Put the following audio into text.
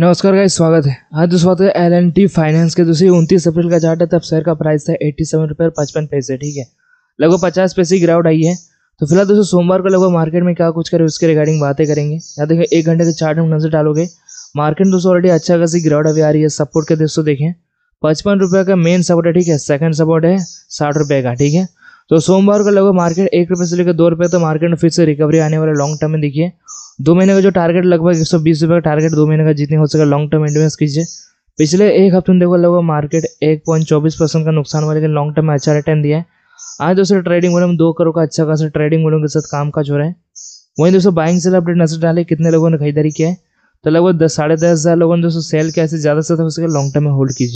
नमस्कार का स्वागत है आज जो स्वागत है एल एन टी फाइनेंस के दूसरी उनतीस अप्रैल का चार्ट है तब शेयर का प्राइस था एट्टी सेवन रुपये पचपन पैसे ठीक है लगभग पचास पैसे गिरावट आई है तो फिलहाल दोस्तों सोमवार को लगभग मार्केट में क्या कुछ करे उसके रिगार्डिंग बातें करेंगे या देखिए एक घंटे के चार्ट में नजर डालोगे मार्केट दोस्तों ऑलरेडी अच्छा खासी गिरावट अभी आ रही है सपोर्ट के दोस्तों देखें पचपन रुपये का मेन सपोर्ट है ठीक है सेकंड सपोर्ट है साठ रुपये का ठीक है तो सोमवार को लगभग मार्केट एक रुपये से लेकर दो रुपये तो मार्केट में फिर से रिकवरी आने वाले लॉन्ग टर्म में देखिए दो महीने का जो टारगेट लगभग एक सौ बीस का टारगेट दो महीने का जितनी हो सके लॉन्ग टर्म इन्वेस्ट कीजिए पिछले एक हफ्ते में देखो लगभग मार्केट एक पॉइंट चौबीस परसेंट का नुकसान हुआ लेकिन लॉन्ग टर्म में अच्छा रिटर्न दिया है आज दोस्तों ट्रेडिंग वॉल्यूम दो करोड़ का अच्छा खासा ट्रेडिंग वॉल्यूम के साथ काम काज हो रहा है वहीं दोस्तों बाइंग सेल अपडेट नजर डाले कितने लोगों ने खरीदारी किया है तो लगभग दस साढ़े दस हज़ार लोगों ने दोस्तों सेल किया से ज़्यादा से ज़्यादा हो सके लॉन्ग टर्म में होल्ड कीजिए